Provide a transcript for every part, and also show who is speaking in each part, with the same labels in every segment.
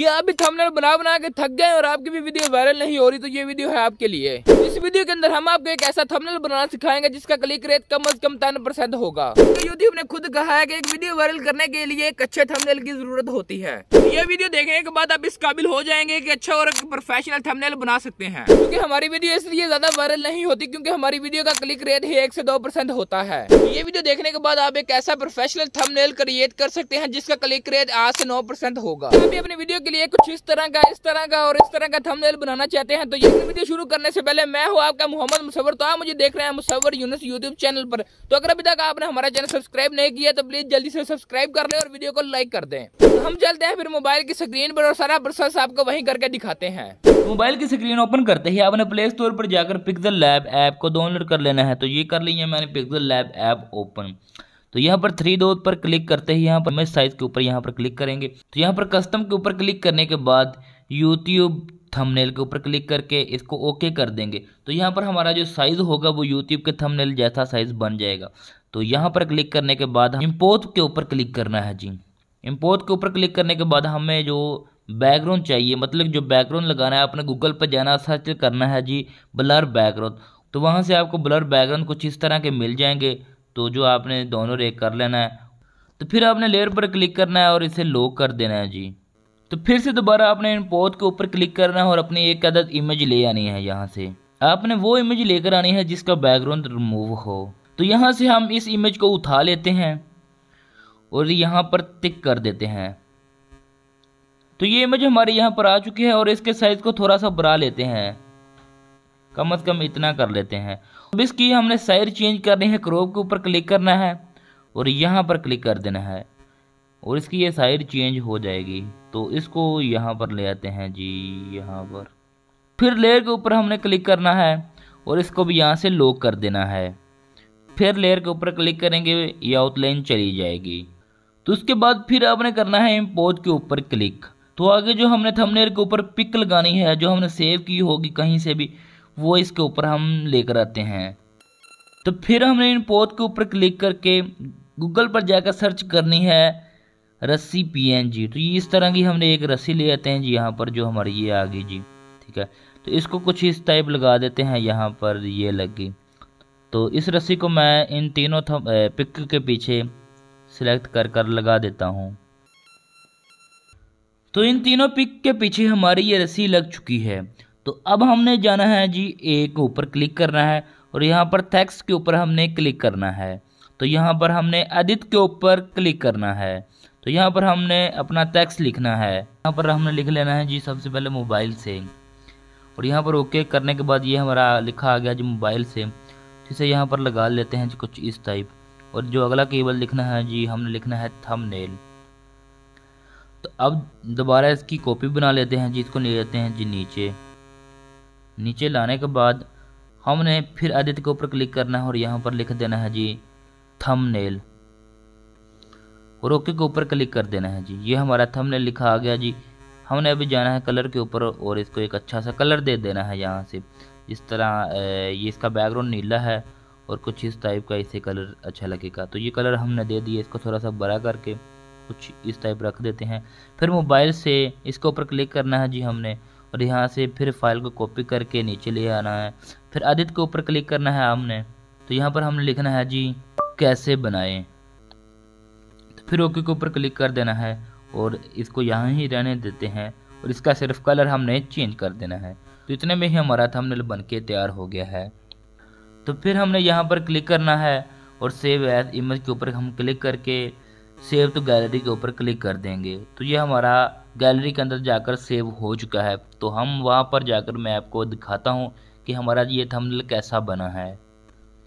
Speaker 1: कि आप भी थंबनेल बना बना के थक गए और आपकी भी वीडियो वायरल नहीं हो रही तो ये वीडियो है आपके लिए इस वीडियो के अंदर हम आपको एक ऐसा थंबनेल बनाना सिखाएंगे जिसका क्लिक रेट कम से कम तेन परसेंट होगा तो यूट्यूब ने खुद कहा है कि एक वीडियो वायरल करने के लिए एक अच्छे थंबनेल की जरूरत होती है ये वीडियो देखने के बाद आप इस काबिल हो जाएंगे की अच्छा और प्रोफेशनल थमनेल बना सकते हैं क्यूँकी हमारी वीडियो इसलिए ज्यादा वायरल नहीं होती क्यूँकी हमारी वीडियो का क्लिक रेट ही एक ऐसी दो परसेंट होता है ये वीडियो देखने के बाद आप एक ऐसा प्रोफेशनल थमनेल क्रिएट कर सकते हैं जिसका क्लिक रेट आठ ऐसी नौ परसेंट होगा अपने वीडियो के लिए कुछ इस तरह का इस तरह का और इस तरह का थंबनेल बनाना चाहते हैं तो ये वीडियो शुरू करने से पहले मैं हूँ आपका मोहम्मद मुसवर तो आप मुझे देख रहे हैं मुसवर यूनिस यूट्यूब चैनल पर तो अगर अभी तक आपने हमारा चैनल सब्सक्राइब नहीं किया तो प्लीज जल्दी से सब्सक्राइब कर ले और वीडियो को लाइक कर दे तो हम चलते हैं फिर मोबाइल की स्क्रीन पर और सारा प्रोसेस आपको वही करके दिखाते हैं
Speaker 2: मोबाइल की स्क्रीन ओपन करते ही आपने प्ले स्टोर पर जाकर पिक्सल लैब ऐप को डाउनलोड कर लेना है तो ये कर ली है मैंने पिक्सल लैब ऐप ओपन तो यहाँ पर थ्री डॉट पर क्लिक करते ही यहाँ पर इमेज साइज के ऊपर यहाँ पर क्लिक करेंगे तो यहाँ पर कस्टम के ऊपर क्लिक करने के बाद यूट्यूब थंबनेल के ऊपर क्लिक करके इसको ओके कर देंगे तो यहाँ पर हमारा जो साइज़ होगा वो यूट्यूब के थंबनेल जैसा साइज़ बन जाएगा तो यहाँ पर क्लिक करने के बाद हम इम्पोर्ट के ऊपर क्लिक करना है जी इम्पोर्ट के ऊपर क्लिक करने के बाद हमें जो बैकग्राउंड चाहिए मतलब जो बैकग्राउंड लगाना है आपने गूगल पर जाना सर्च करना है जी ब्लर बैकग्राउंड तो वहाँ से आपको ब्लर बैकग्राउंड कुछ इस तरह के मिल जाएंगे तो जो आपने दोनों रेक कर लेना है तो फिर आपने लेयर पर क्लिक करना है और इसे लॉक कर देना है जी तो फिर से दोबारा आपने इन पौध के ऊपर क्लिक करना है और अपनी एक अदद इमेज ले आनी है यहाँ से आपने वो इमेज लेकर आनी है जिसका बैकग्राउंड रिमूव हो तो यहाँ से हम इस इमेज को उठा लेते हैं और यहाँ पर टिक कर देते हैं तो ये इमेज हमारे यहाँ पर आ चुकी है और इसके साइज़ को थोड़ा सा बढ़ा लेते हैं कम अज़ कम इतना कर लेते हैं अब इसकी हमने साइड चेंज करनी है क्रोप के ऊपर क्लिक करना है और यहाँ पर क्लिक कर देना है और इसकी ये साइड चेंज हो जाएगी तो इसको यहाँ पर ले आते हैं जी यहाँ पर फिर लेयर के ऊपर हमने क्लिक करना है और इसको भी यहाँ से लॉक कर देना है फिर लेयर के ऊपर क्लिक करेंगे ये आउटलाइन चली जाएगी तो उसके बाद फिर आपने करना है इम्पोज के ऊपर क्लिक तो आगे जो हमने थंबनेल के ऊपर पिक लगानी है जो हमने सेव की होगी कहीं से भी वो इसके ऊपर हम लेकर आते हैं तो फिर हमने इन पौध के ऊपर क्लिक करके गूगल पर जाकर सर्च करनी है रस्सी पीएनजी तो ये इस तरह की हमने एक रस्सी ले आते हैं जी यहाँ पर जो हमारी ये आ गई जी ठीक है तो इसको कुछ इस टाइप लगा देते हैं यहाँ पर ये लग गई तो इस रस्सी को मैं इन तीनों पिक के पीछे सिलेक्ट कर कर लगा देता हूँ तो इन तीनों पिक के पीछे हमारी ये रस्सी लग चुकी है तो अब हमने जाना है जी ए के ऊपर क्लिक करना है और यहाँ पर थैक्स के ऊपर हमने क्लिक करना है तो यहाँ पर हमने एडिट के ऊपर क्लिक करना है तो यहाँ पर हमने अपना टैक्स लिखना है यहाँ पर हमने लिख लेना है जी सबसे पहले मोबाइल से और यहाँ पर ओके करने के बाद ये हमारा लिखा आ गया जी मोबाइल से इसे यहाँ पर लगा लेते हैं जी कुछ इस टाइप और जो अगला केबल लिखना है जी हमने लिखना है थंबनेल तो अब दोबारा इसकी कॉपी बना लेते हैं जी इसको ले लेते हैं जी नीचे नीचे लाने के बाद हमने फिर आदित के ऊपर क्लिक करना है और यहाँ पर लिख देना है जी थंबनेल और ओके के ऊपर क्लिक कर देना है जी ये हमारा थंबनेल लिखा आ गया जी हमने अभी जाना है कलर के ऊपर और इसको एक अच्छा सा कलर दे देना है यहाँ से इस तरह ये इसका बैकग्राउंड नीला है और कुछ इस टाइप का इसे कलर अच्छा लगेगा तो ये कलर हमने दे दिया इसको थोड़ा सा बड़ा करके कुछ इस टाइप रख देते हैं फिर मोबाइल से इसके ऊपर क्लिक करना है जी हमने और यहाँ से फिर फाइल को कॉपी करके नीचे ले आना है फिर आदित्य के ऊपर क्लिक करना है हमने तो यहाँ पर हमने लिखना है जी कैसे बनाए तो फिर ओके के ऊपर क्लिक कर देना है और इसको यहाँ ही रहने देते हैं और इसका सिर्फ कलर हमने चेंज कर देना है तो इतने में ही हमारा थंबनेल बन के तैयार हो गया है तो फिर हमने यहाँ पर क्लिक करना है और सेव एज इमेज के ऊपर हम क्लिक करके सेव टू तो गैलरी के ऊपर क्लिक कर देंगे तो ये हमारा गैलरी के अंदर जाकर सेव हो चुका है तो हम वहाँ पर जाकर मैं आपको दिखाता हूँ कि हमारा ये थंबनेल कैसा बना है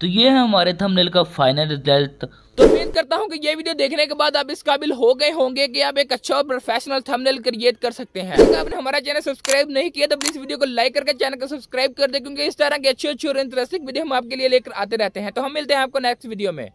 Speaker 2: तो ये है हमारे थंबनेल का फाइनल रिजल्ट तो उम्मीद करता
Speaker 1: हूँ कि ये वीडियो देखने के बाद आप इस काबिल हो गए होंगे कि आप एक अच्छा और प्रोफेशनल थंबनेल क्रिएट कर सकते हैं अगर आपने हमारा चैनल सब्सक्राइब नहीं किया तो प्लीज वीडियो को लाइक करके चैनल को सब्सक्राइब कर दे क्योंकि इस तरह के अच्छे अच्छे और इंटरेस्टिंग वीडियो हम आपके लिए लेकर आते रहते हैं तो हम मिलते हैं आपको नेक्स्ट वीडियो में